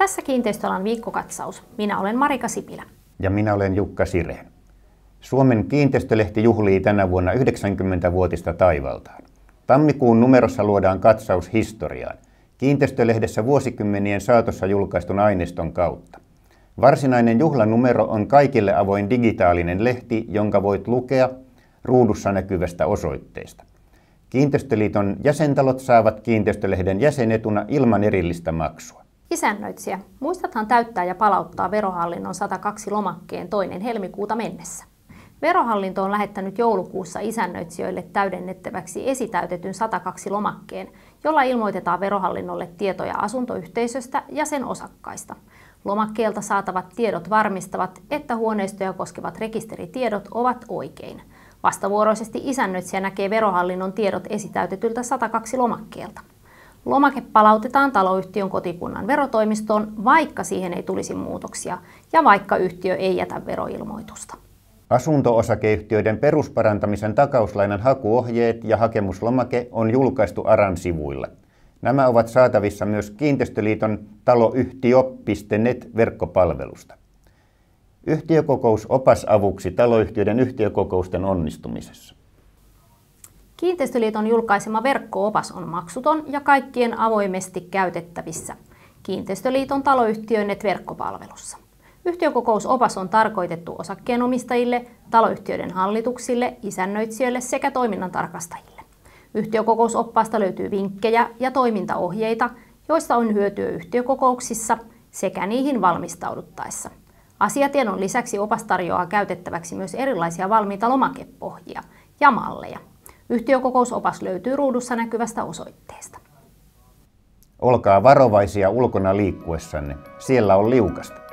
Tässä kiinteistöalan viikkokatsaus. Minä olen Marika Sipilä. Ja minä olen Jukka Sireen. Suomen kiinteistölehti juhlii tänä vuonna 90-vuotista taivaltaan. Tammikuun numerossa luodaan katsaus historiaan, kiinteistölehdessä vuosikymmenien saatossa julkaistun aineiston kautta. Varsinainen juhlanumero on kaikille avoin digitaalinen lehti, jonka voit lukea ruudussa näkyvästä osoitteesta. Kiinteistöliiton jäsentalot saavat kiinteistölehden jäsenetuna ilman erillistä maksua. Isännöitsijä, muistathan täyttää ja palauttaa verohallinnon 102 lomakkeen toinen helmikuuta mennessä. Verohallinto on lähettänyt joulukuussa isännöitsijöille täydennettäväksi esitäytetyn 102 lomakkeen, jolla ilmoitetaan verohallinnolle tietoja asuntoyhteisöstä ja sen osakkaista. Lomakkeelta saatavat tiedot varmistavat, että huoneistoja koskevat rekisteritiedot ovat oikein. Vastavuoroisesti isännöitsijä näkee verohallinnon tiedot esitäytetyltä 102 lomakkeelta. Lomake palautetaan taloyhtiön kotikunnan verotoimistoon, vaikka siihen ei tulisi muutoksia ja vaikka yhtiö ei jätä veroilmoitusta. Asunto-osakeyhtiöiden perusparantamisen takauslainan hakuohjeet ja hakemuslomake on julkaistu ARAN sivuilla. Nämä ovat saatavissa myös Kiinteistöliiton taloyhtiö.net verkkopalvelusta. Yhtiökokous avuksi taloyhtiöiden yhtiökokousten onnistumisessa. Kiinteistöliiton julkaisema verkkoopas on maksuton ja kaikkien avoimesti käytettävissä Kiinteistöliiton taloyhtiöinnet verkkopalvelussa. Yhtiökokousopas on tarkoitettu osakkeenomistajille, taloyhtiöiden hallituksille, isännöitsijöille sekä toiminnan tarkastajille. Yhtiökokousoppaasta löytyy vinkkejä ja toimintaohjeita, joista on hyötyä yhtiökokouksissa sekä niihin valmistauduttaessa. Asiatiedon lisäksi opas tarjoaa käytettäväksi myös erilaisia valmiita lomakepohjia ja malleja – Yhtiökokousopas löytyy ruudussa näkyvästä osoitteesta. Olkaa varovaisia ulkona liikkuessanne. Siellä on liukasta.